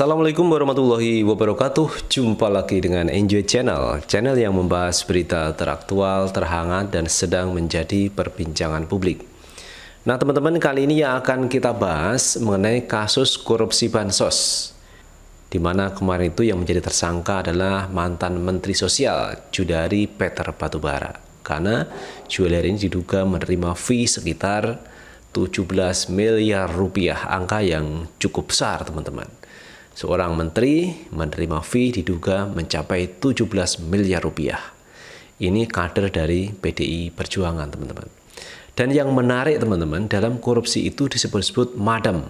Assalamualaikum warahmatullahi wabarakatuh Jumpa lagi dengan Enjoy Channel Channel yang membahas berita teraktual, terhangat, dan sedang menjadi perbincangan publik Nah teman-teman kali ini yang akan kita bahas mengenai kasus korupsi Bansos di mana kemarin itu yang menjadi tersangka adalah mantan Menteri Sosial Judari Peter Batubara karena Juliar ini diduga menerima fee sekitar 17 miliar rupiah angka yang cukup besar teman-teman Seorang menteri menerima fee diduga mencapai 17 miliar rupiah. Ini kader dari PDI Perjuangan, teman-teman. Dan yang menarik, teman-teman, dalam korupsi itu disebut-sebut madam.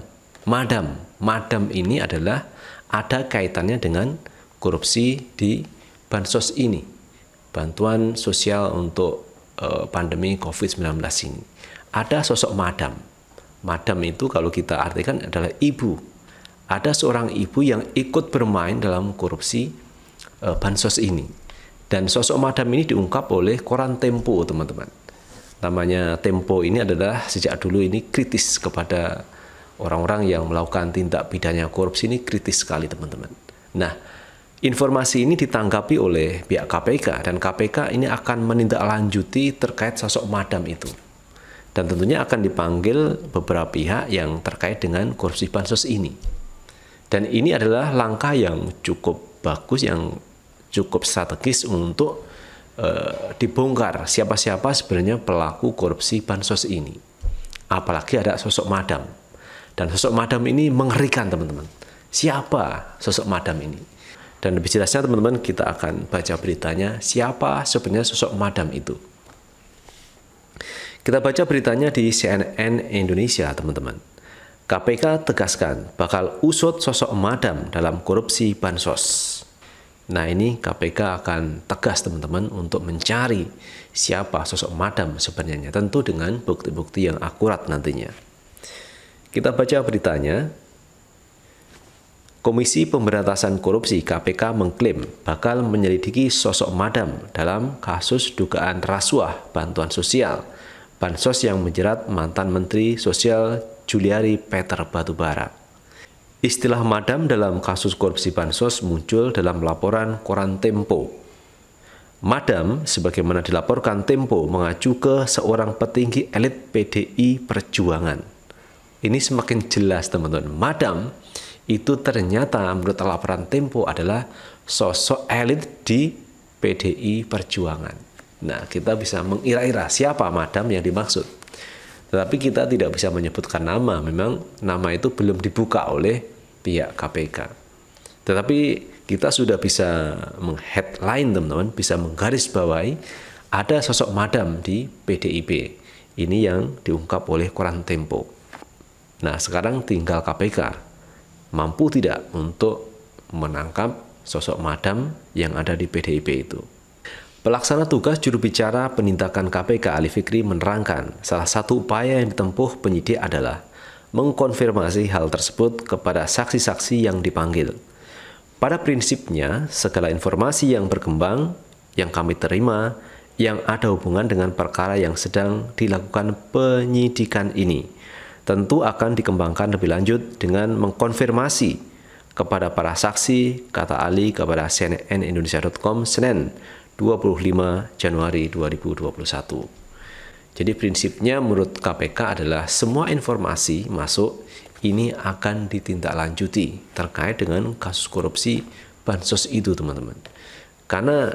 Madam, madam ini adalah ada kaitannya dengan korupsi di bansos ini. Bantuan sosial untuk eh, pandemi COVID-19 ini. Ada sosok madam. Madam itu kalau kita artikan adalah ibu ada seorang ibu yang ikut bermain dalam korupsi eh, bansos ini. Dan sosok madam ini diungkap oleh koran Tempo, teman-teman. Namanya Tempo ini adalah sejak dulu ini kritis kepada orang-orang yang melakukan tindak pidana korupsi ini kritis sekali, teman-teman. Nah, informasi ini ditanggapi oleh pihak KPK dan KPK ini akan menindaklanjuti terkait sosok madam itu dan tentunya akan dipanggil beberapa pihak yang terkait dengan korupsi bansos ini. Dan ini adalah langkah yang cukup bagus, yang cukup strategis untuk uh, dibongkar siapa-siapa sebenarnya pelaku korupsi bansos ini. Apalagi ada sosok madam. Dan sosok madam ini mengerikan teman-teman. Siapa sosok madam ini? Dan lebih jelasnya teman-teman kita akan baca beritanya siapa sebenarnya sosok madam itu. Kita baca beritanya di CNN Indonesia teman-teman. KPK tegaskan bakal usut sosok madam dalam korupsi bansos. Nah ini KPK akan tegas teman-teman untuk mencari siapa sosok madam sebenarnya. Tentu dengan bukti-bukti yang akurat nantinya. Kita baca beritanya. Komisi Pemberantasan Korupsi KPK mengklaim bakal menyelidiki sosok madam dalam kasus dugaan rasuah bantuan sosial Bansos yang menjerat mantan Menteri Sosial Juliari Peter Batubara. Istilah madam dalam kasus korupsi Bansos muncul dalam laporan koran Tempo. Madam, sebagaimana dilaporkan Tempo, mengacu ke seorang petinggi elit PDI Perjuangan. Ini semakin jelas, teman-teman. Madam itu ternyata menurut laporan Tempo adalah sosok elit di PDI Perjuangan. Nah, kita bisa mengira-ira siapa madam yang dimaksud. Tetapi kita tidak bisa menyebutkan nama, memang nama itu belum dibuka oleh pihak KPK. Tetapi kita sudah bisa meng-headline teman-teman, bisa menggarisbawahi ada sosok madam di PDIP. Ini yang diungkap oleh koran Tempo. Nah, sekarang tinggal KPK mampu tidak untuk menangkap sosok madam yang ada di PDIP itu. Pelaksana tugas juru bicara penindakan KPK Ali Fikri menerangkan, salah satu upaya yang ditempuh penyidik adalah mengkonfirmasi hal tersebut kepada saksi-saksi yang dipanggil. Pada prinsipnya, segala informasi yang berkembang, yang kami terima, yang ada hubungan dengan perkara yang sedang dilakukan penyidikan ini, tentu akan dikembangkan lebih lanjut dengan mengkonfirmasi kepada para saksi, kata Ali kepada CNN Indonesia.com Senin 25 Januari 2021. Jadi prinsipnya menurut KPK adalah semua informasi masuk ini akan ditindaklanjuti terkait dengan kasus korupsi bansos itu teman-teman. Karena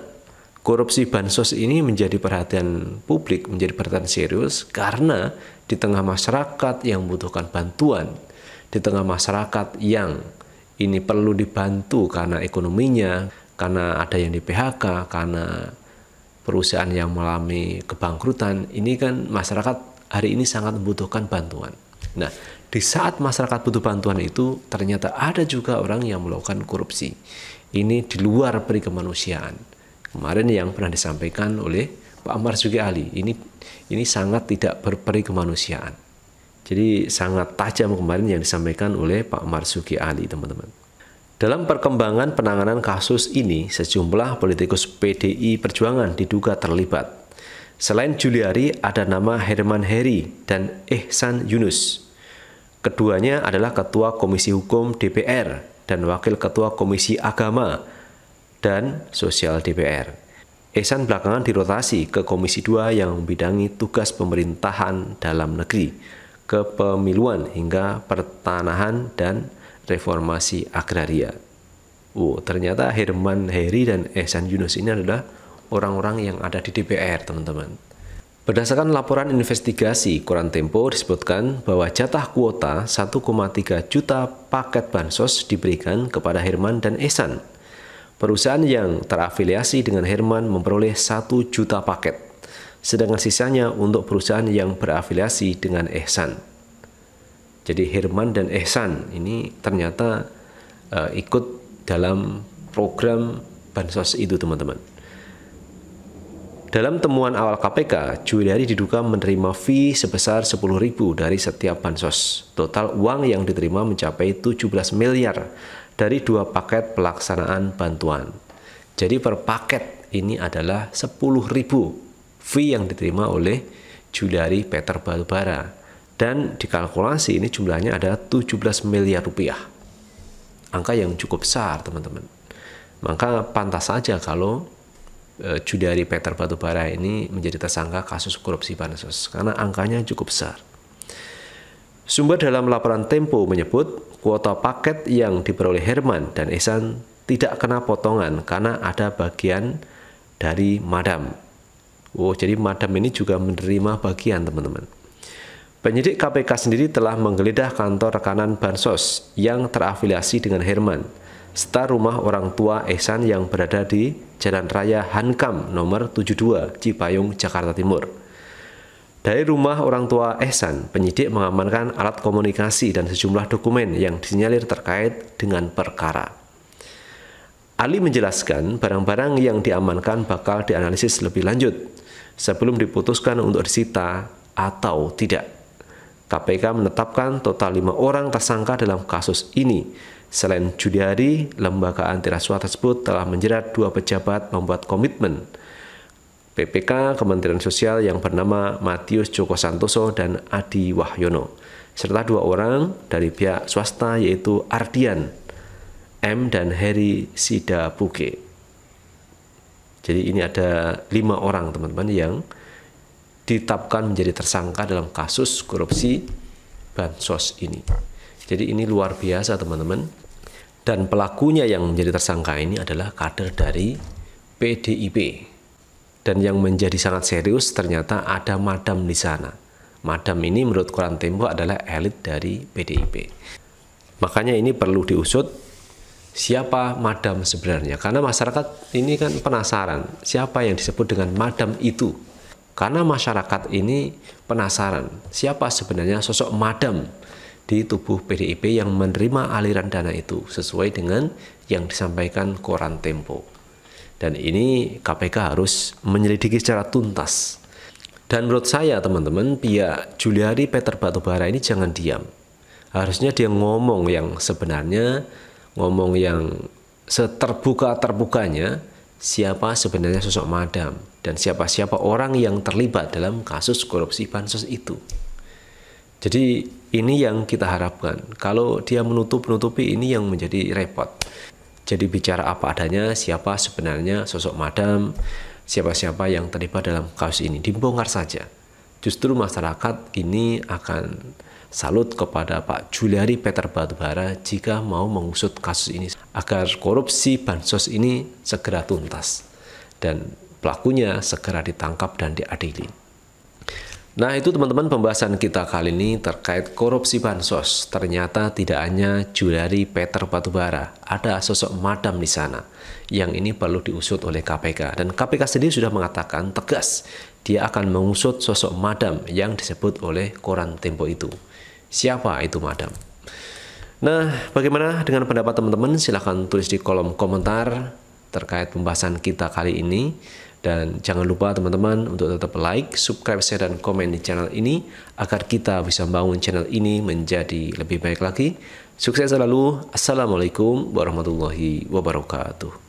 korupsi bansos ini menjadi perhatian publik, menjadi perhatian serius karena di tengah masyarakat yang membutuhkan bantuan, di tengah masyarakat yang ini perlu dibantu karena ekonominya, karena ada yang di PHK, karena perusahaan yang mengalami kebangkrutan, ini kan masyarakat hari ini sangat membutuhkan bantuan. Nah, di saat masyarakat butuh bantuan itu, ternyata ada juga orang yang melakukan korupsi. Ini di luar peri kemanusiaan. Kemarin yang pernah disampaikan oleh Pak Marsuki Ali, ini ini sangat tidak berperi kemanusiaan. Jadi sangat tajam kemarin yang disampaikan oleh Pak Marsuki Ali, teman-teman. Dalam perkembangan penanganan kasus ini, sejumlah politikus PDI Perjuangan diduga terlibat. Selain Juliari, ada nama Herman Heri dan Ehsan Yunus. Keduanya adalah Ketua Komisi Hukum DPR dan Wakil Ketua Komisi Agama dan Sosial DPR. Ehsan belakangan dirotasi ke Komisi 2 yang membidangi tugas pemerintahan dalam negeri, kepemiluan hingga pertanahan dan reformasi agraria. Oh, ternyata Herman Heri dan Ehsan Yunus ini adalah orang-orang yang ada di DPR, teman-teman. Berdasarkan laporan investigasi Koran Tempo disebutkan bahwa jatah kuota 1,3 juta paket bansos diberikan kepada Herman dan Ehsan. Perusahaan yang terafiliasi dengan Herman memperoleh 1 juta paket, sedangkan sisanya untuk perusahaan yang berafiliasi dengan Ehsan. Jadi Herman dan Ehsan ini ternyata uh, ikut dalam program bansos itu teman-teman. Dalam temuan awal KPK, Juliari diduga menerima fee sebesar 10.000 dari setiap bansos. Total uang yang diterima mencapai 17 miliar dari dua paket pelaksanaan bantuan. Jadi per paket ini adalah 10.000 fee yang diterima oleh Juliari Peter Batubara dan dikalkulasi ini jumlahnya ada 17 miliar rupiah. Angka yang cukup besar, teman-teman. Maka pantas saja kalau e, Judari Peter Batubara ini menjadi tersangka kasus korupsi Bansos karena angkanya cukup besar. Sumber dalam laporan Tempo menyebut kuota paket yang diperoleh Herman dan Esan tidak kena potongan karena ada bagian dari madam. Oh, jadi madam ini juga menerima bagian, teman-teman. Penyidik KPK sendiri telah menggeledah kantor rekanan Bansos yang terafiliasi dengan Herman, serta rumah orang tua Ehsan yang berada di Jalan Raya Hankam nomor 72 Cipayung, Jakarta Timur. Dari rumah orang tua Ehsan, penyidik mengamankan alat komunikasi dan sejumlah dokumen yang disinyalir terkait dengan perkara. Ali menjelaskan barang-barang yang diamankan bakal dianalisis lebih lanjut sebelum diputuskan untuk disita atau tidak. KPK menetapkan total lima orang tersangka dalam kasus ini. Selain Judiari, lembaga anti tersebut telah menjerat dua pejabat membuat komitmen. PPK Kementerian Sosial yang bernama Matius Joko Santoso dan Adi Wahyono, serta dua orang dari pihak swasta yaitu Ardian M dan Heri Sida Puke. Jadi ini ada lima orang teman-teman yang ditetapkan menjadi tersangka dalam kasus korupsi bansos ini. Jadi ini luar biasa teman-teman. Dan pelakunya yang menjadi tersangka ini adalah kader dari PDIP. Dan yang menjadi sangat serius ternyata ada madam di sana. Madam ini menurut koran Tempo adalah elit dari PDIP. Makanya ini perlu diusut siapa madam sebenarnya. Karena masyarakat ini kan penasaran siapa yang disebut dengan madam itu karena masyarakat ini penasaran siapa sebenarnya sosok madam di tubuh PDIP yang menerima aliran dana itu sesuai dengan yang disampaikan koran Tempo. Dan ini KPK harus menyelidiki secara tuntas. Dan menurut saya teman-teman, pihak Juliari Peter Batubara ini jangan diam. Harusnya dia ngomong yang sebenarnya, ngomong yang seterbuka-terbukanya, siapa sebenarnya sosok madam dan siapa-siapa orang yang terlibat dalam kasus korupsi bansos itu. Jadi ini yang kita harapkan. Kalau dia menutup-nutupi ini yang menjadi repot. Jadi bicara apa adanya, siapa sebenarnya sosok madam, siapa-siapa yang terlibat dalam kasus ini. Dibongkar saja. Justru masyarakat ini akan Salut kepada Pak Juliari Peter Batubara jika mau mengusut kasus ini agar korupsi bansos ini segera tuntas dan pelakunya segera ditangkap dan diadili. Nah itu teman-teman pembahasan kita kali ini terkait korupsi bansos. Ternyata tidak hanya Juliari Peter Batubara, ada sosok madam di sana. Yang ini perlu diusut oleh KPK. Dan KPK sendiri sudah mengatakan tegas, dia akan mengusut sosok madam yang disebut oleh koran Tempo itu. Siapa itu madam? Nah, bagaimana dengan pendapat teman-teman? Silahkan tulis di kolom komentar terkait pembahasan kita kali ini. Dan jangan lupa teman-teman untuk tetap like, subscribe, share, dan komen di channel ini agar kita bisa membangun channel ini menjadi lebih baik lagi. Sukses selalu. Assalamualaikum warahmatullahi wabarakatuh.